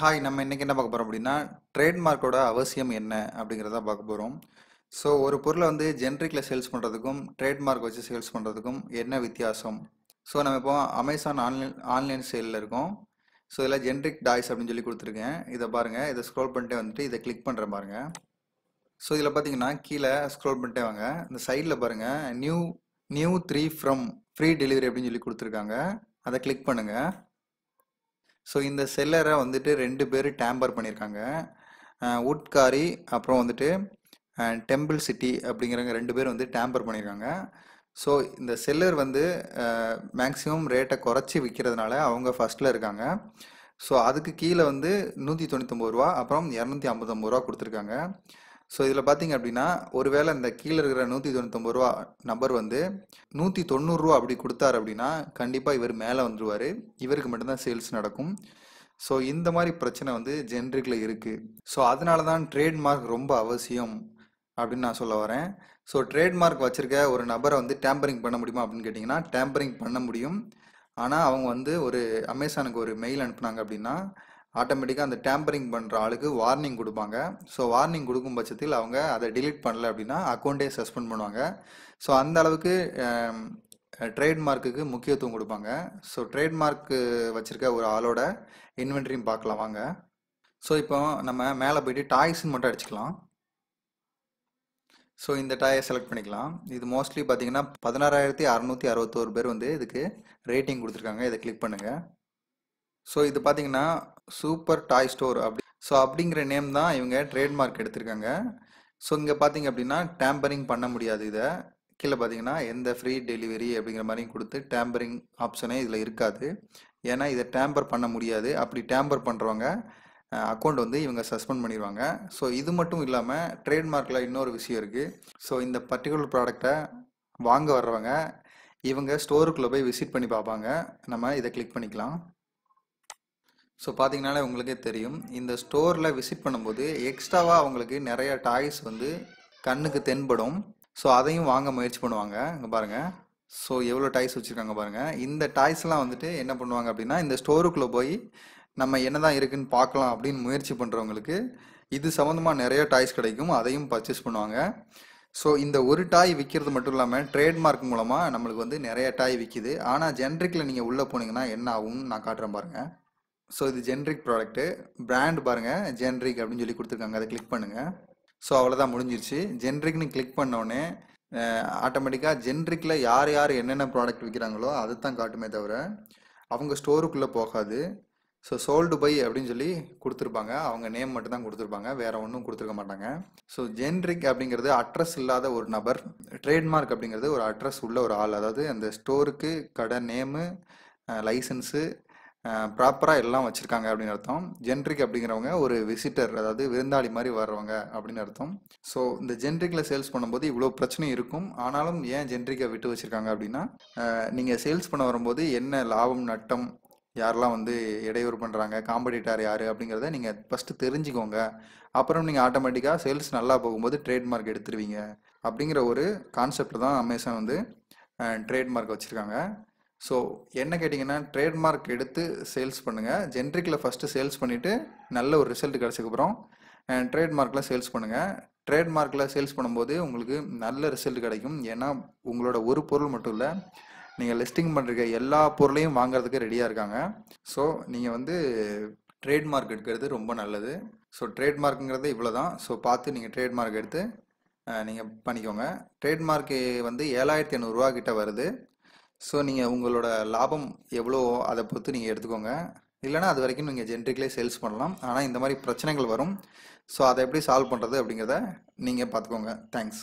hi நம்ம இன்றைக்கி என்ன பார்க்க போகிறோம் அப்படின்னா ட்ரேட்மார்க்கோட அவசியம் என்ன அப்படிங்கிறத பார்க்க போகிறோம் ஸோ ஒரு பொருளை வந்து ஜென்ரிக்கில் சேல்ஸ் பண்ணுறதுக்கும் ட்ரேட்மார்க் வச்சு சேல்ஸ் பண்ணுறதுக்கும் என்ன வித்தியாசம் ஸோ நம்ம இப்போ அமேசான் ஆன்லைன் ஆன்லைன் சேலில் இருக்கோம் ஸோ இதில் ஜென்ரிக் டாய்ஸ் அப்படின்னு சொல்லி கொடுத்துருக்கேன் இதை பாருங்கள் இதை ஸ்க்ரோல் பண்ணிட்டே வந்துட்டு இதை கிளிக் பண்ணுற பாருங்கள் ஸோ இதில் பார்த்தீங்கன்னா கீழே ஸ்க்ரோல் பண்ணிட்டே வாங்க இந்த சைடில் பாருங்கள் new new three from free delivery அப்படின்னு சொல்லி கொடுத்துருக்காங்க அதை கிளிக் பண்ணுங்கள் ஸோ இந்த செல்லரை வந்துட்டு ரெண்டு பேர் டேம்பர் பண்ணியிருக்காங்க உட்காரி அப்புறம் வந்துட்டு டெம்பிள் சிட்டி அப்படிங்கிறவங்க ரெண்டு பேர் வந்து டேம்பர் பண்ணியிருக்காங்க ஸோ இந்த செல்லர் வந்து மேக்ஸிமம் ரேட்டை குறைச்சி விற்கிறதுனால அவங்க ஃபஸ்ட்டில் இருக்காங்க ஸோ அதுக்கு கீழே வந்து நூற்றி தொண்ணூத்தொம்பது ரூபா அப்புறம் இரநூத்தி ஐம்பத்தொம்பது ரூபா கொடுத்துருக்காங்க ஸோ இதில் பார்த்தீங்க அப்படின்னா ஒருவேளை இந்த கீழே இருக்கிற நூற்றி தொண்ணூத்தொம்பது ரூபா நபர் வந்து நூற்றி தொண்ணூறுரூவா அப்படி கொடுத்தாரு அப்படின்னா கண்டிப்பாக இவர் மேலே வந்துடுவார் இவருக்கு மட்டும்தான் சேல்ஸ் நடக்கும் ஸோ இந்த மாதிரி பிரச்சனை வந்து ஜென்ரிக்கில் இருக்குது ஸோ அதனால தான் ட்ரேட்மார்க் ரொம்ப அவசியம் அப்படின்னு நான் சொல்ல வரேன் ஸோ ட்ரேட்மார்க் வச்சுருக்க ஒரு நபரை வந்து டேம்பரிங் பண்ண முடியுமா அப்படின்னு கேட்டிங்கன்னா டேம்பரிங் பண்ண முடியும் ஆனால் அவங்க வந்து ஒரு அமேசானுக்கு ஒரு மெயில் அனுப்புனாங்க அப்படின்னா ஆட்டோமேட்டிக்காக அந்த டேம்பரிங் பண்ணுற ஆளுக்கு வார்னிங் கொடுப்பாங்க ஸோ வார்னிங் கொடுக்கும் பட்சத்தில் அவங்க அதை டிலீட் பண்ணல அப்படின்னா அக்கௌண்ட்டே சஸ்பெண்ட் பண்ணுவாங்க ஸோ அந்த அளவுக்கு ட்ரேட்மார்க்குக்கு முக்கியத்துவம் கொடுப்பாங்க ஸோ ட்ரேட்மார்க்கு வச்சுருக்க ஒரு ஆளோட இன்வென்ட்ரியும் பார்க்கலாம் வாங்க ஸோ இப்போ நம்ம மேலே போயிட்டு டாய்ஸ்ன்னு மட்டும் அடிச்சுக்கலாம் ஸோ இந்த டாயை செலக்ட் பண்ணிக்கலாம் இது மோஸ்ட்லி பார்த்தீங்கன்னா பதினாறாயிரத்தி அறநூற்றி அறுபத்தோரு பேர் வந்து இதுக்கு ரேட்டிங் கொடுத்துருக்காங்க இதை கிளிக் பண்ணுங்கள் ஸோ இது பார்த்தீங்கன்னா சூப்பர் டாய் ஸ்டோர் அப்படி ஸோ அப்படிங்கிற நேம் தான் இவங்க ட்ரேட்மார்க் எடுத்திருக்காங்க ஸோ இங்கே பார்த்தீங்க அப்படின்னா டேம்பரிங் பண்ண முடியாது இதை கீழே பார்த்தீங்கன்னா எந்த ஃப்ரீ டெலிவரி அப்படிங்கிற மாதிரியும் கொடுத்து டேம்பரிங் ஆப்ஷனே இதில் இருக்காது ஏன்னா இதை டேம்பர் பண்ண முடியாது அப்படி டேம்பர் பண்ணுறவங்க அக்கௌண்ட் வந்து இவங்க சஸ்பெண்ட் பண்ணிடுவாங்க ஸோ இது மட்டும் இல்லாமல் ட்ரேட்மார்க்கில் இன்னொரு விஷயம் இருக்குது ஸோ இந்த பர்டிகுலர் ப்ராடக்டை வாங்க வர்றவங்க இவங்க ஸ்டோருக்குள்ளே போய் விசிட் பண்ணி பார்ப்பாங்க நம்ம இதை கிளிக் பண்ணிக்கலாம் ஸோ பார்த்தீங்கனாலே உங்களுக்கே தெரியும் இந்த ஸ்டோரில் விசிட் பண்ணும்போது எக்ஸ்ட்ராவாக அவங்களுக்கு நிறையா டாய்ஸ் வந்து கண்ணுக்கு தென்படும் ஸோ அதையும் வாங்க முயற்சி பண்ணுவாங்க இங்கே பாருங்கள் ஸோ எவ்வளோ டாய்ஸ் வச்சுருக்காங்க பாருங்கள் இந்த டாய்ஸ்லாம் வந்துட்டு என்ன பண்ணுவாங்க அப்படின்னா இந்த ஸ்டோருக்குள்ளே போய் நம்ம என்ன தான் இருக்குதுன்னு பார்க்கலாம் அப்படின்னு முயற்சி பண்ணுறவங்களுக்கு இது சம்மந்தமாக நிறைய டாய்ஸ் கிடைக்கும் அதையும் பர்ச்சேஸ் பண்ணுவாங்க ஸோ இந்த ஒரு டாய் விற்கிறது மட்டும் இல்லாமல் ட்ரேட்மார்க் மூலமாக நம்மளுக்கு வந்து நிறைய டாய் விற்கிது ஆனால் ஜென்ரிக்கில் நீங்கள் உள்ளே போனீங்கன்னா என்ன ஆகும்னு நான் காட்டுறேன் பாருங்கள் ஸோ இது ஜென்ரிக் ப்ராடக்ட்டு பிராண்ட் பாருங்கள் ஜென்ரிக் அப்படின்னு சொல்லி கொடுத்துருக்காங்க அதை கிளிக் பண்ணுங்கள் ஸோ அவ்வளோதான் முடிஞ்சிருச்சு ஜென்ரிக்னு கிளிக் பண்ணோடனே ஆட்டோமேட்டிக்காக ஜென்ரிக்கில் யார் யார் என்னென்ன ப்ராடக்ட் விற்கிறாங்களோ அதை தான் காட்டுமே தவிர அவங்க ஸ்டோருக்குள்ளே போகாது ஸோ சோல்டு பை அப்படின்னு சொல்லி கொடுத்துருப்பாங்க அவங்க நேம் மட்டும் தான் கொடுத்துருப்பாங்க வேறு ஒன்றும் கொடுத்துருக்க மாட்டாங்க ஸோ ஜென்ரிக் அப்படிங்கிறது அட்ரஸ் இல்லாத ஒரு நபர் ட்ரேட்மார்க் அப்படிங்கிறது ஒரு அட்ரஸ் உள்ள ஒரு ஆள் அதாவது அந்த ஸ்டோருக்கு கடை நேமு லைசன்ஸு ப்ராப்பராக எல்லாம் வச்சுருக்காங்க அப்படின்னு அர்த்தம் ஜென்ரிக் அப்படிங்கிறவங்க ஒரு விசிட்டர் அதாவது விருந்தாளி மாதிரி வர்றவங்க அப்படின்னு அர்த்தம் ஸோ இந்த ஜென்ரிக்கில் சேல்ஸ் பண்ணும்போது இவ்வளோ பிரச்சனையும் இருக்கும் ஆனாலும் ஏன் ஜென்ரிக்கை விட்டு வச்சுருக்காங்க அப்படின்னா நீங்கள் சேல்ஸ் பண்ண வரும்போது என்ன லாபம் நட்டம் யாரெல்லாம் வந்து இடையூறு பண்ணுறாங்க காம்படிட்டார் யார் அப்படிங்கிறத நீங்கள் ஃபஸ்ட்டு தெரிஞ்சுக்கோங்க அப்புறம் நீங்கள் ஆட்டோமேட்டிக்காக சேல்ஸ் நல்லா போகும்போது ட்ரேட்மார்க் எடுத்துருவீங்க அப்படிங்கிற ஒரு கான்செப்ட் தான் அமேசான் வந்து ட்ரேட்மார்க் வச்சுருக்காங்க ஸோ என்ன கேட்டிங்கன்னா ட்ரேட்மார்க் எடுத்து சேல்ஸ் பண்ணுங்கள் ஜென்ரிக்கில் ஃபஸ்ட்டு சேல்ஸ் பண்ணிவிட்டு நல்ல ஒரு ரிசல்ட் கிடச்சிக்கப்புறம் ட்ரேட்மார்க்கில் சேல்ஸ் பண்ணுங்கள் ட்ரேட்மார்க்கில் சேல்ஸ் பண்ணும்போது உங்களுக்கு நல்ல ரிசல்ட் கிடைக்கும் ஏன்னா உங்களோட ஒரு பொருள் மட்டும் இல்லை நீங்கள் லிஸ்டிங் பண்ணுற எல்லா பொருளையும் வாங்குறதுக்கு ரெடியாக இருக்காங்க ஸோ நீங்கள் வந்து ட்ரேட்மார்க் எடுக்கிறது ரொம்ப நல்லது ஸோ ட்ரேட்மார்க்குங்கிறது இவ்வளோ தான் ஸோ பார்த்து நீங்கள் ட்ரேட்மார்க் எடுத்து நீங்கள் பண்ணிக்கோங்க ட்ரேட்மார்க்கு வந்து ஏழாயிரத்தி ஐநூறுரூவா கிட்ட வருது ஸோ நீங்கள் உங்களோட லாபம் எவ்வளோ அதை பொறுத்து நீங்கள் எடுத்துக்கோங்க இல்லைனா அது வரைக்கும் நீங்கள் ஜென்ரிக்லேயே சேல்ஸ் பண்ணலாம் ஆனால் இந்த மாதிரி பிரச்சனைகள் வரும் ஸோ அதை எப்படி சால்வ் பண்ணுறது அப்படிங்கிறத நீங்கள் பார்த்துக்கோங்க தேங்க்ஸ்